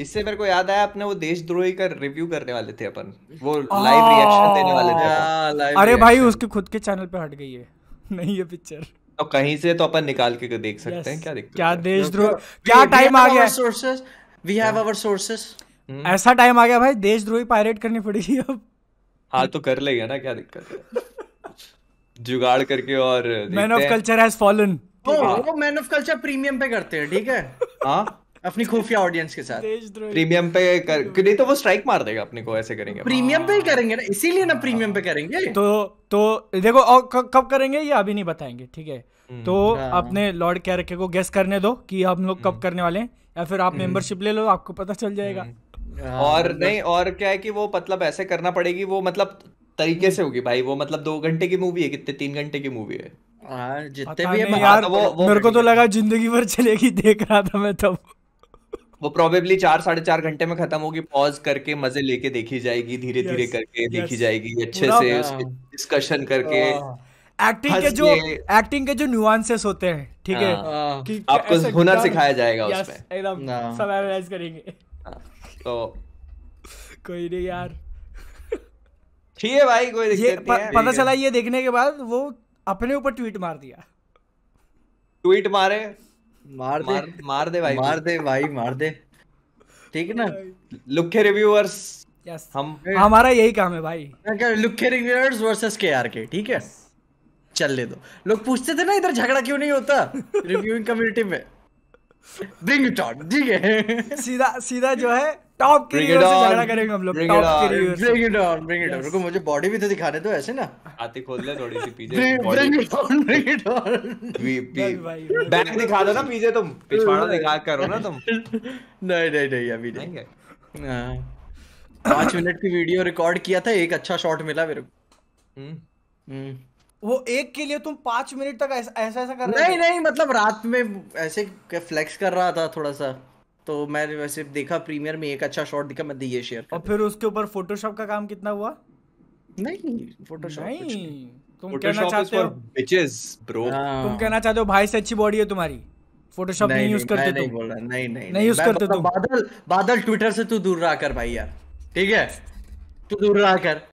इससे मेरे को याद आया अपने वो देशद्रोही का रिव्यू करने वाले थे अपन वो लाइव रिएक्शन देने वाले थे हाँ, अरे भाई उसके खुद के चैनल पे हट गई है नहीं ये पिक्चर तो कहीं से तो अपन निकाल के देख सकते yes. हैं क्या दिक्कत क्या देशद्रोह क्या टाइम आ गया sources we have our sources ऐसा टाइम आ गया भाई देशद्रोही पायरेट करनी पड़ेगी अब हाँ तो कर लेगा ना क्या दिक्कत है जुगाड़ करके और man of culture has fallen वो man of culture premium pay करते हैं ठीक है हाँ अपनी खुफिया ऑडियंस के साथ प्रीमियम पे कर नहीं तो वो स्ट्राइक मार देगा अपने को ऐसे करेंगे प्रीमियम पे ही हाँ। करेंगे ना इसीलिए ना हाँ। प्रीमियम पे करेंगे तो तो देखो और कब करेंगे ये अभी नहीं बताएंगे ठीक है हम्म। तो हाँ। अपने लॉर्ड कैरेक्टर को गेस करने दो कि हम लोग कब हम्म। करने वाले हैं या फिर आप मेंबरशिप हम्म। ले लो आपको पता चल जाएगा और नहीं और क्या है कि वो मतलब ऐसे करना पड़ेगी वो मतलब तरीके से होगी भाई वो मतलब दो घंटे की मूवी है कितने तीन घंटे की मूवी है जितने भी है यार वो, वो मेरे को तो लगा जिंदगी भर चलेगी देख रहा था मैं तब तो। वो प्रोबेबली चार साढ़े चार घंटे में खत्म होगी पॉज करके मजे लेके देखी जाएगी धीरे धीरे करके देखी जाएगी अच्छे से हाँ। उसके डिस्कशन करके एक्टिंग हाँ। के जो एक्टिंग के जो न्यूआंसेस होते हैं ठीक है हाँ। कि आपको हुनर सिखाया जाएगा उसमें एकदम सब एनालाइज करेंगे तो कोई नहीं यार ठीक है भाई कोई दिक्कत नहीं है पता चला ये देखने के बाद वो अपने ऊपर ट्वीट मार दिया ट्वीट मारे मार दे मार, दे भाई मार दे भाई मार दे ठीक है ना लुखे रिव्यूअर्स यस हम हमारा यही काम है भाई लुखे रिव्यूअर्स वर्सेस केआरके ठीक है चल ले दो लोग पूछते थे ना इधर झगड़ा क्यों नहीं होता रिव्यूइंग कम्युनिटी में bring it ठीक है सीधा सीधा जो है टॉप के से झगड़ा करेंगे हम लोग टॉप के रुको मुझे बॉडी भी तो दिखाने दो ऐसे ना आते खोल ले थोड़ी सी बैक दिखा दो ना पीछे तुम पिछवाड़ा दिखा करो ना तुम नहीं नहीं नहीं अभी नहीं हाँ। पांच मिनट की वीडियो रिकॉर्ड किया था एक अच्छा शॉट मिला मेरे को हम्म। हम्म। वो एक के लिए तुम पांच मिनट तक ऐसा ऐसा ऐसा कर रहे नहीं नहीं मतलब रात में ऐसे फ्लेक्स कर रहा था थोड़ा सा तो मैंने वैसे देखा प्रीमियर में एक अच्छा शॉट दिखा मैं दिए शेयर और फिर उसके ऊपर फोटोशॉप का काम कितना हुआ नहीं फोटोशॉप नहीं तुम कहना चाहते हो बिचेस ब्रो हाँ। तुम कहना चाहते हो भाई से अच्छी बॉडी है तुम्हारी फोटोशॉप नहीं, यूज करते नहीं, तुम नहीं नहीं नहीं, नहीं यूज करते मतलब बादल बादल ट्विटर से तू दूर रहा कर भाई यार ठीक है तू दूर रहा कर